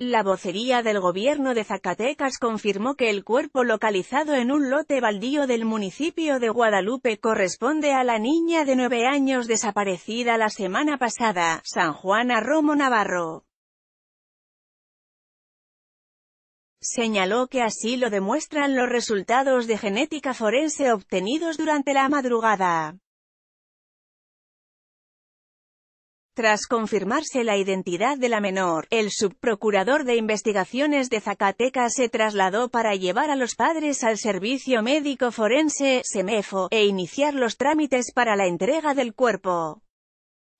La vocería del gobierno de Zacatecas confirmó que el cuerpo localizado en un lote baldío del municipio de Guadalupe corresponde a la niña de nueve años desaparecida la semana pasada, San Juana Romo Navarro. Señaló que así lo demuestran los resultados de genética forense obtenidos durante la madrugada. Tras confirmarse la identidad de la menor, el subprocurador de investigaciones de Zacatecas se trasladó para llevar a los padres al servicio médico forense, SEMEFO, e iniciar los trámites para la entrega del cuerpo.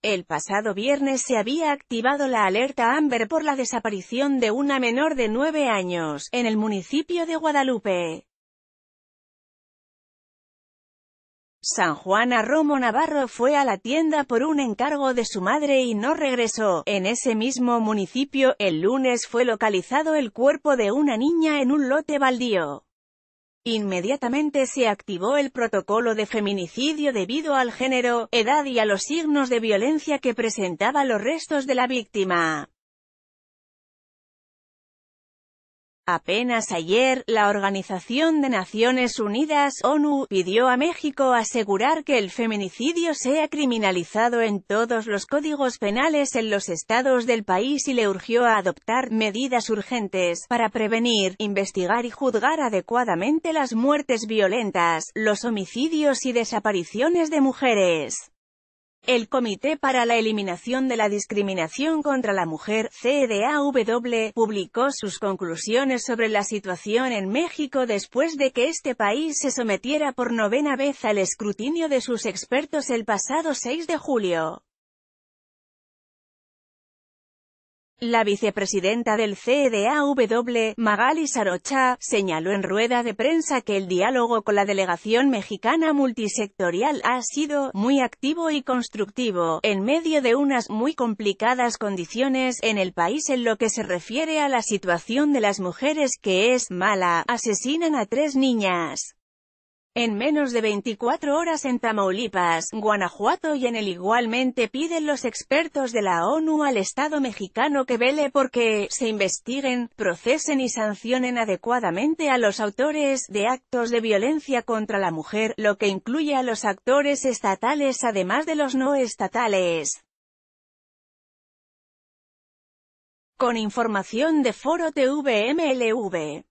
El pasado viernes se había activado la alerta Amber por la desaparición de una menor de nueve años, en el municipio de Guadalupe. San Juana Romo Navarro fue a la tienda por un encargo de su madre y no regresó. En ese mismo municipio, el lunes fue localizado el cuerpo de una niña en un lote baldío. Inmediatamente se activó el protocolo de feminicidio debido al género, edad y a los signos de violencia que presentaba los restos de la víctima. Apenas ayer, la Organización de Naciones Unidas, ONU, pidió a México asegurar que el feminicidio sea criminalizado en todos los códigos penales en los estados del país y le urgió a adoptar medidas urgentes para prevenir, investigar y juzgar adecuadamente las muertes violentas, los homicidios y desapariciones de mujeres. El Comité para la Eliminación de la Discriminación contra la Mujer, CEDAW, publicó sus conclusiones sobre la situación en México después de que este país se sometiera por novena vez al escrutinio de sus expertos el pasado 6 de julio. La vicepresidenta del CDAW, Magali Sarocha, señaló en rueda de prensa que el diálogo con la delegación mexicana multisectorial ha sido muy activo y constructivo, en medio de unas muy complicadas condiciones en el país en lo que se refiere a la situación de las mujeres que es mala, asesinan a tres niñas en menos de 24 horas en Tamaulipas, Guanajuato y en el igualmente piden los expertos de la ONU al Estado mexicano que vele porque se investiguen, procesen y sancionen adecuadamente a los autores de actos de violencia contra la mujer, lo que incluye a los actores estatales además de los no estatales. Con información de Foro TVMLV.